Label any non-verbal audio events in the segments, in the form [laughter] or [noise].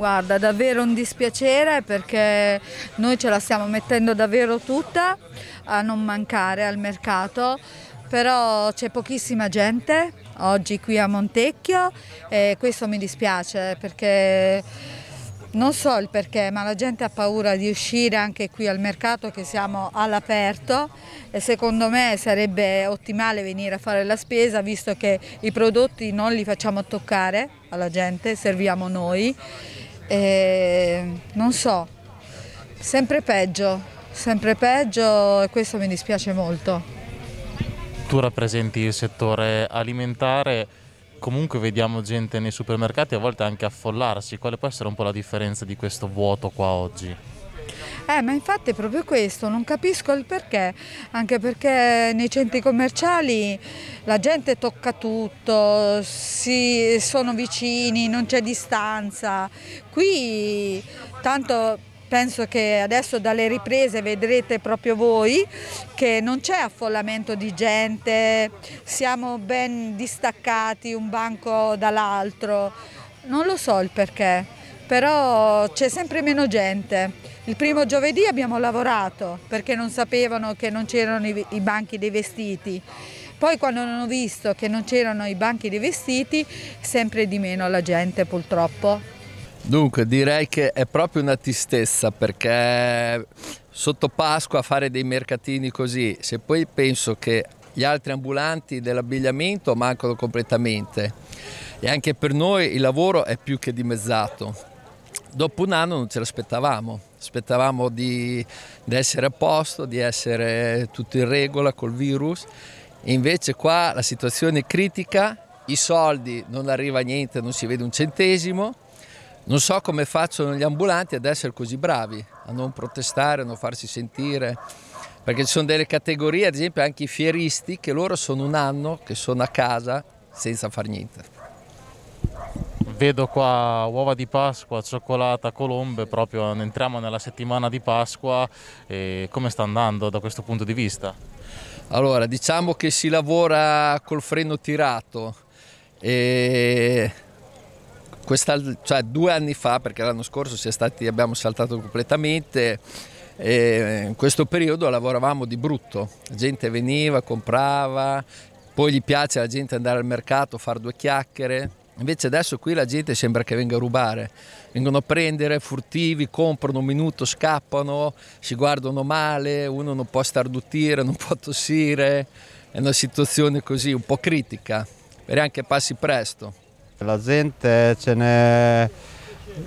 Guarda, davvero un dispiacere perché noi ce la stiamo mettendo davvero tutta a non mancare al mercato, però c'è pochissima gente oggi qui a Montecchio e questo mi dispiace perché non so il perché, ma la gente ha paura di uscire anche qui al mercato che siamo all'aperto e secondo me sarebbe ottimale venire a fare la spesa visto che i prodotti non li facciamo toccare alla gente, serviamo noi e non so, sempre peggio, sempre peggio e questo mi dispiace molto. Tu rappresenti il settore alimentare, comunque vediamo gente nei supermercati a volte anche affollarsi, quale può essere un po' la differenza di questo vuoto qua oggi? Eh, ma infatti è proprio questo, non capisco il perché, anche perché nei centri commerciali la gente tocca tutto, si, sono vicini, non c'è distanza. Qui tanto penso che adesso dalle riprese vedrete proprio voi che non c'è affollamento di gente, siamo ben distaccati un banco dall'altro, non lo so il perché però c'è sempre meno gente. Il primo giovedì abbiamo lavorato perché non sapevano che non c'erano i, i banchi dei vestiti. Poi quando hanno visto che non c'erano i banchi dei vestiti, sempre di meno la gente purtroppo. Dunque direi che è proprio una tristezza perché sotto Pasqua fare dei mercatini così, se poi penso che gli altri ambulanti dell'abbigliamento mancano completamente e anche per noi il lavoro è più che dimezzato dopo un anno non ce l'aspettavamo, aspettavamo di, di, essere a posto, di essere tutto in regola col virus, e invece qua la situazione è critica, i soldi non arriva niente, non si vede un centesimo, non so come facciano gli ambulanti ad essere così bravi, a non protestare, a non farsi sentire, perché ci sono delle categorie, ad esempio anche i fieristi, che loro sono un anno che sono a casa senza far niente vedo qua uova di Pasqua, cioccolata, colombe, proprio entriamo nella settimana di Pasqua e come sta andando da questo punto di vista? Allora, diciamo che si lavora col freno tirato e questa, cioè due anni fa, perché l'anno scorso stati, abbiamo saltato completamente, in questo periodo lavoravamo di brutto, la gente veniva, comprava, poi gli piace alla gente andare al mercato, fare due chiacchiere, Invece adesso qui la gente sembra che venga a rubare, vengono a prendere furtivi, comprano un minuto, scappano, si guardano male, uno non può starnutire, non [laughs] può tossire, è una situazione così un po' critica, speriamo che passi presto. La gente ce n'è,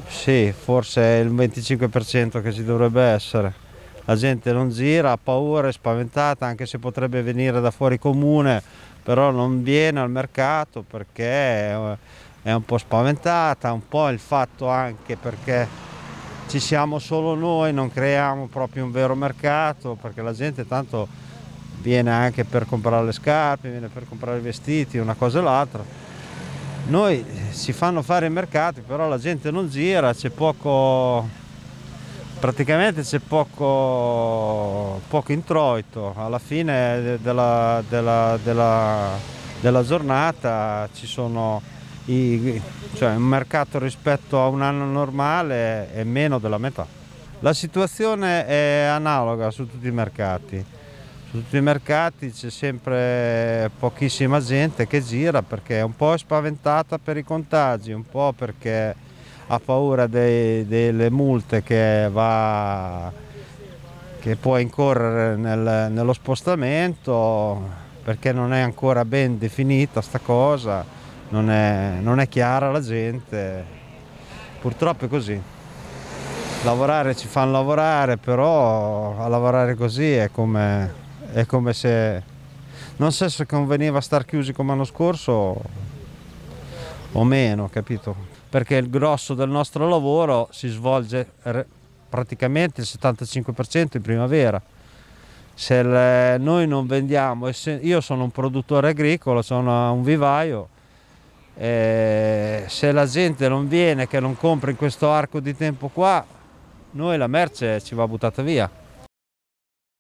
sì, forse il 25% che ci dovrebbe essere. La gente non gira, ha paura, è spaventata, anche se potrebbe venire da fuori comune, però non viene al mercato perché è un po' spaventata, un po' il fatto anche perché ci siamo solo noi, non creiamo proprio un vero mercato perché la gente tanto viene anche per comprare le scarpe, viene per comprare i vestiti, una cosa e l'altra. Noi si fanno fare i mercati, però la gente non gira, c'è poco praticamente c'è poco, poco, introito, alla fine della, della, della, della giornata ci sono i, cioè, un mercato rispetto a un anno normale è meno della metà. La situazione è analoga su tutti i mercati, su tutti i mercati c'è sempre pochissima gente che gira perché è un po' spaventata per i contagi, un po' perché ha paura dei, delle multe che, va, che può incorrere nel, nello spostamento perché non è ancora ben definita sta cosa, non è, non è chiara la gente, purtroppo è così. Lavorare ci fanno lavorare, però a lavorare così è come, è come se... Non so se conveniva star chiusi come l'anno scorso o meno, capito? perché il grosso del nostro lavoro si svolge praticamente il 75% in primavera. Se le, noi non vendiamo, io sono un produttore agricolo, sono un vivaio, se la gente non viene, che non compra in questo arco di tempo qua, noi la merce ci va buttata via.